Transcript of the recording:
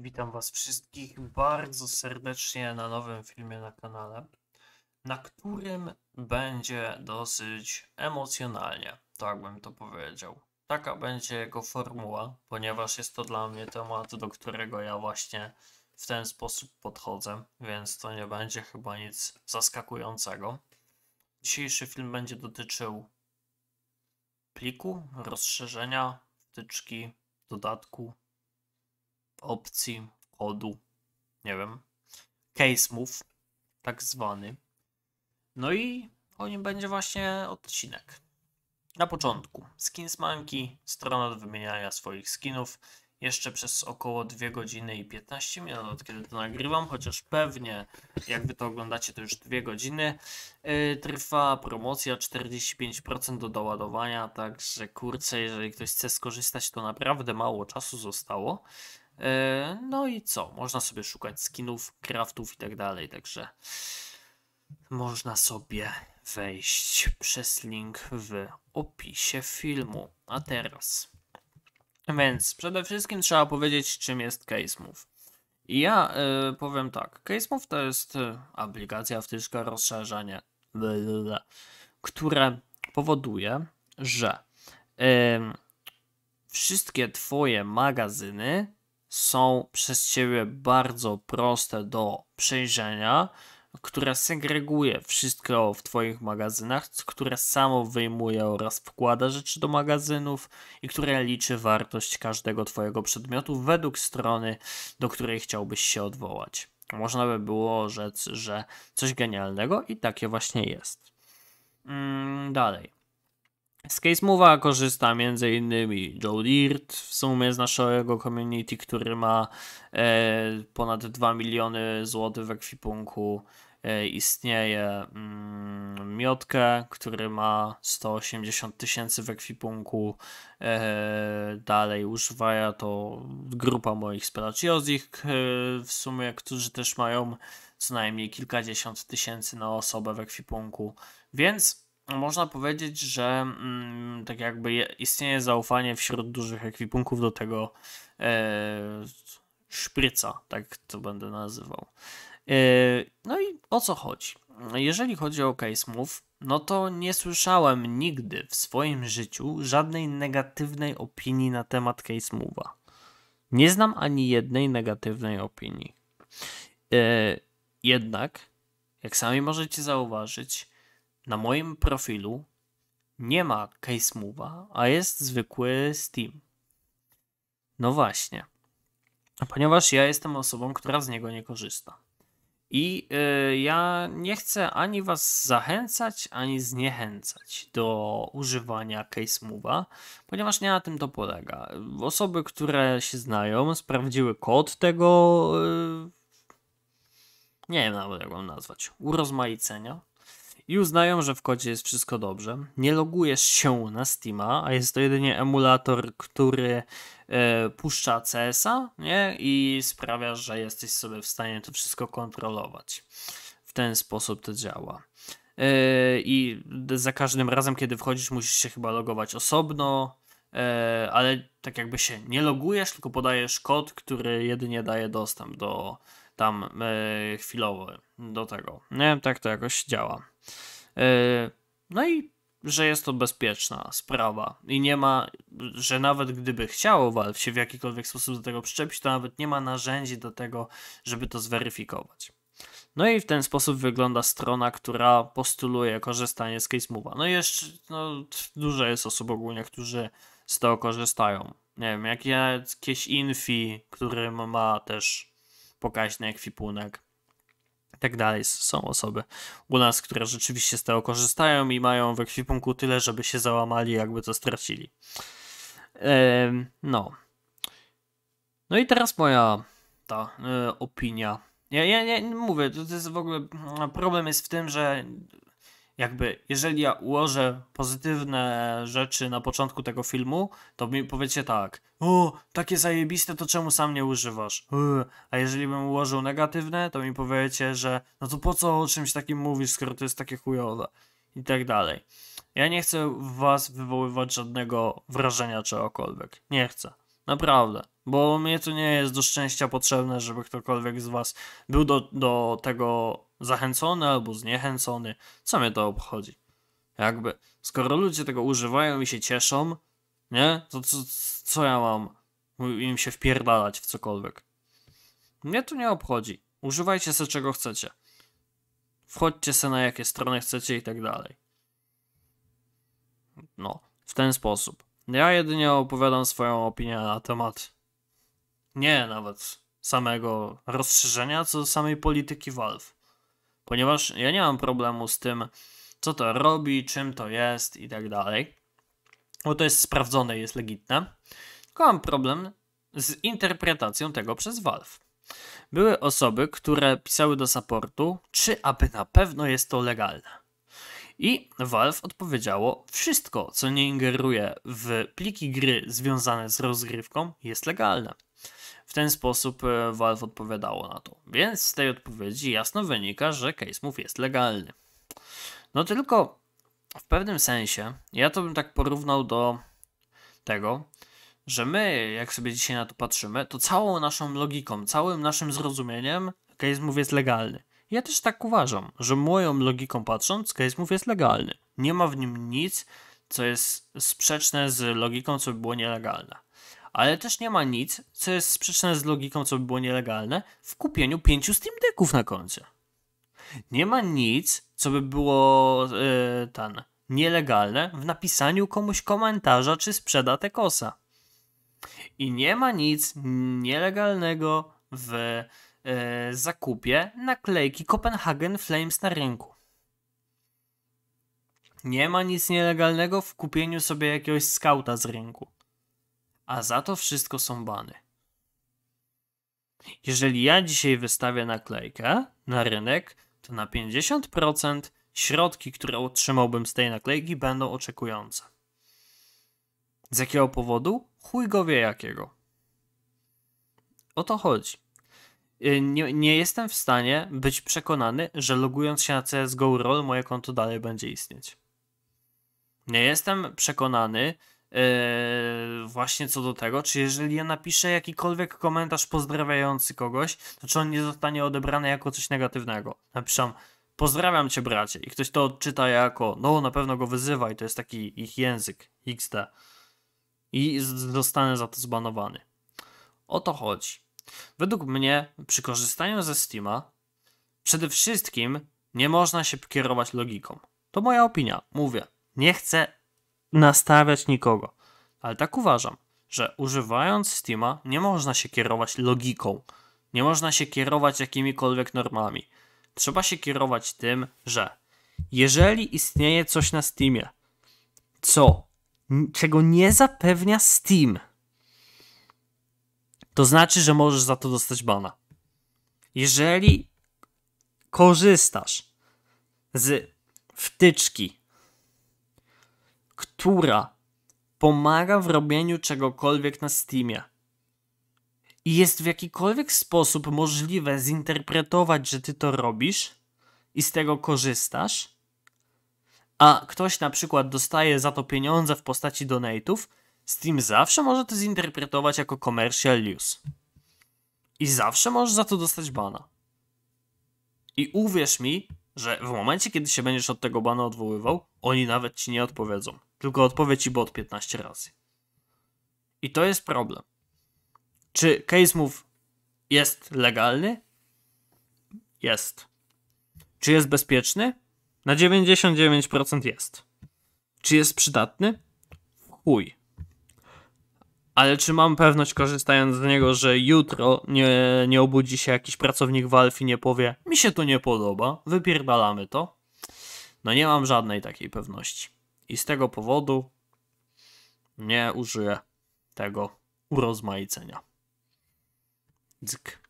Witam Was wszystkich bardzo serdecznie na nowym filmie na kanale, na którym będzie dosyć emocjonalnie, tak bym to powiedział. Taka będzie jego formuła, ponieważ jest to dla mnie temat, do którego ja właśnie w ten sposób podchodzę, więc to nie będzie chyba nic zaskakującego. Dzisiejszy film będzie dotyczył pliku, rozszerzenia, wtyczki, dodatku opcji, kodu, nie wiem, case move, tak zwany. No i o nim będzie właśnie odcinek. Na początku skins Monkey, strona do wymieniania swoich skinów. Jeszcze przez około 2 godziny i 15 minut, kiedy to nagrywam, chociaż pewnie jak wy to oglądacie, to już 2 godziny. Yy, trwa promocja 45% do doładowania, także kurczę, jeżeli ktoś chce skorzystać, to naprawdę mało czasu zostało. E, no i co? Można sobie szukać skinów, craftów i tak dalej, także można sobie wejść przez link w opisie filmu. A teraz. Więc przede wszystkim trzeba powiedzieć, czym jest CaseMove. Ja y, powiem tak, CaseMove to jest e, aplikacja wtyczka rozszerzenie, blablabla, które powoduje, że y, wszystkie twoje magazyny są przez Ciebie bardzo proste do przejrzenia, które segreguje wszystko w Twoich magazynach, które samo wyjmuje oraz wkłada rzeczy do magazynów i które liczy wartość każdego Twojego przedmiotu według strony, do której chciałbyś się odwołać. Można by było rzec, że coś genialnego i takie właśnie jest. Mm, dalej. Z CaseMove'a korzysta m.in. Joe Dirt, w sumie z naszego community, który ma e, ponad 2 miliony złotych w ekwipunku. E, istnieje mm, Miotkę, który ma 180 tysięcy w ekwipunku. E, dalej używa to grupa moich spelaciozich, e, w sumie, którzy też mają co najmniej kilkadziesiąt tysięcy na osobę w ekwipunku. Więc można powiedzieć, że mm, tak jakby istnieje zaufanie wśród dużych ekwipunków do tego e, szpryca, tak to będę nazywał. E, no i o co chodzi? Jeżeli chodzi o Case Move, no to nie słyszałem nigdy w swoim życiu żadnej negatywnej opinii na temat Case Move'a. Nie znam ani jednej negatywnej opinii. E, jednak, jak sami możecie zauważyć, na moim profilu nie ma case move'a, a jest zwykły Steam. No właśnie. Ponieważ ja jestem osobą, która z niego nie korzysta. I yy, ja nie chcę ani was zachęcać, ani zniechęcać do używania case move'a, ponieważ nie na tym to polega. Osoby, które się znają, sprawdziły kod tego. Yy, nie wiem nawet jak go nazwać. Urozmaicenia i uznają, że w kodzie jest wszystko dobrze. Nie logujesz się na Steama, a jest to jedynie emulator, który e, puszcza CS-a nie? i sprawia, że jesteś sobie w stanie to wszystko kontrolować. W ten sposób to działa. E, I za każdym razem, kiedy wchodzisz, musisz się chyba logować osobno, e, ale tak jakby się nie logujesz, tylko podajesz kod, który jedynie daje dostęp do tam yy, e, chwilowo do tego. Nie, tak to jakoś działa. E, no i że jest to bezpieczna sprawa i nie ma, że nawet gdyby chciało Valve się w jakikolwiek sposób do tego przyczepić, to nawet nie ma narzędzi do tego, żeby to zweryfikować. No i w ten sposób wygląda strona, która postuluje korzystanie z CaseMove'a. No i jeszcze no, dużo jest osób ogólnie, którzy z tego korzystają. Nie wiem, jakieś infi, którym ma też pokaźny ekwipunek i tak dalej. Są osoby u nas, które rzeczywiście z tego korzystają i mają w ekwipunku tyle, żeby się załamali, jakby to stracili. no. No i teraz moja ta e, opinia. Ja, ja, ja mówię, to jest w ogóle problem jest w tym, że jakby, jeżeli ja ułożę pozytywne rzeczy na początku tego filmu, to mi powiecie tak, o, takie zajebiste, to czemu sam nie używasz? A jeżeli bym ułożył negatywne, to mi powiecie, że no to po co o czymś takim mówisz, skoro to jest takie chujowe? I tak dalej. Ja nie chcę w was wywoływać żadnego wrażenia czegokolwiek. Nie chcę. Naprawdę. Bo mnie to nie jest do szczęścia potrzebne, żeby ktokolwiek z was był do, do tego Zachęcony albo zniechęcony, co mnie to obchodzi? Jakby, skoro ludzie tego używają i się cieszą, nie? To co, co ja mam im się wpierdalać w cokolwiek? Mnie to nie obchodzi. Używajcie se czego chcecie. Wchodźcie se na jakie strony chcecie i tak dalej. No, w ten sposób. Ja jedynie opowiadam swoją opinię na temat nie nawet samego rozszerzenia, co samej polityki Valve ponieważ ja nie mam problemu z tym, co to robi, czym to jest i tak dalej, bo to jest sprawdzone jest legitne, tylko mam problem z interpretacją tego przez Valve. Były osoby, które pisały do supportu, czy aby na pewno jest to legalne. I Valve odpowiedziało: Wszystko, co nie ingeruje w pliki gry związane z rozgrywką, jest legalne. W ten sposób e, Valve odpowiadało na to. Więc z tej odpowiedzi jasno wynika, że case move jest legalny. No tylko w pewnym sensie ja to bym tak porównał do tego, że my, jak sobie dzisiaj na to patrzymy, to całą naszą logiką, całym naszym zrozumieniem case move jest legalny. Ja też tak uważam, że moją logiką patrząc, case move jest legalny. Nie ma w nim nic, co jest sprzeczne z logiką, co by było nielegalne ale też nie ma nic, co jest sprzeczne z logiką, co by było nielegalne, w kupieniu pięciu Steam Decków na koncie. Nie ma nic, co by było yy, nielegalne w napisaniu komuś komentarza, czy sprzeda Tekosa. I nie ma nic nielegalnego w yy, zakupie naklejki Copenhagen Flames na rynku. Nie ma nic nielegalnego w kupieniu sobie jakiegoś skauta z rynku a za to wszystko są bany. Jeżeli ja dzisiaj wystawię naklejkę na rynek, to na 50% środki, które otrzymałbym z tej naklejki, będą oczekujące. Z jakiego powodu? Chuj go wie jakiego. O to chodzi. Y, nie, nie, jestem w stanie być przekonany, że logując się na CSGO Roll moje konto dalej będzie istnieć. Nie jestem przekonany, y, właśnie co do tego, czy jeżeli ja napiszę jakikolwiek komentarz pozdrawiający kogoś, to czy on nie zostanie odebrany jako coś negatywnego. Napiszam, pozdrawiam cię bracie i ktoś to odczyta jako, no na pewno go wyzywa i to jest taki ich język, XD. I zostanę za to zbanowany. O to chodzi. Według mnie przy korzystaniu ze Steama przede wszystkim nie można się kierować logiką. To moja opinia, mówię. Nie chcę nastawiać nikogo. Ale tak uważam, że używając Steama nie można się kierować logiką, nie można się kierować jakimikolwiek normami. Trzeba się kierować tym, że jeżeli istnieje coś na Steamie, co czego nie zapewnia Steam, to znaczy, że możesz za to dostać bana. Jeżeli korzystasz z wtyczki, która pomaga w robieniu czegokolwiek na Steamie. I jest w jakikolwiek sposób możliwe zinterpretować, że ty to robisz i z tego korzystasz, a ktoś na przykład dostaje za to pieniądze w postaci donate'ów, Steam zawsze może to zinterpretować jako commercial use. I zawsze możesz za to dostać bana. I uwierz mi, że w momencie, kiedy się będziesz od tego bana odwoływał, oni nawet ci nie odpowiedzą tylko odpowiedź bo od 15 razy. I to jest problem. Czy move jest legalny? Jest. Czy jest bezpieczny? Na 99% jest. Czy jest przydatny? Chuj. Ale czy mam pewność, korzystając z niego, że jutro nie, nie obudzi się jakiś pracownik Valve i nie powie: Mi się to nie podoba, wypierdalamy to? No nie mam żadnej takiej pewności. I z tego powodu nie użyję tego urozmaicenia. Dzyk.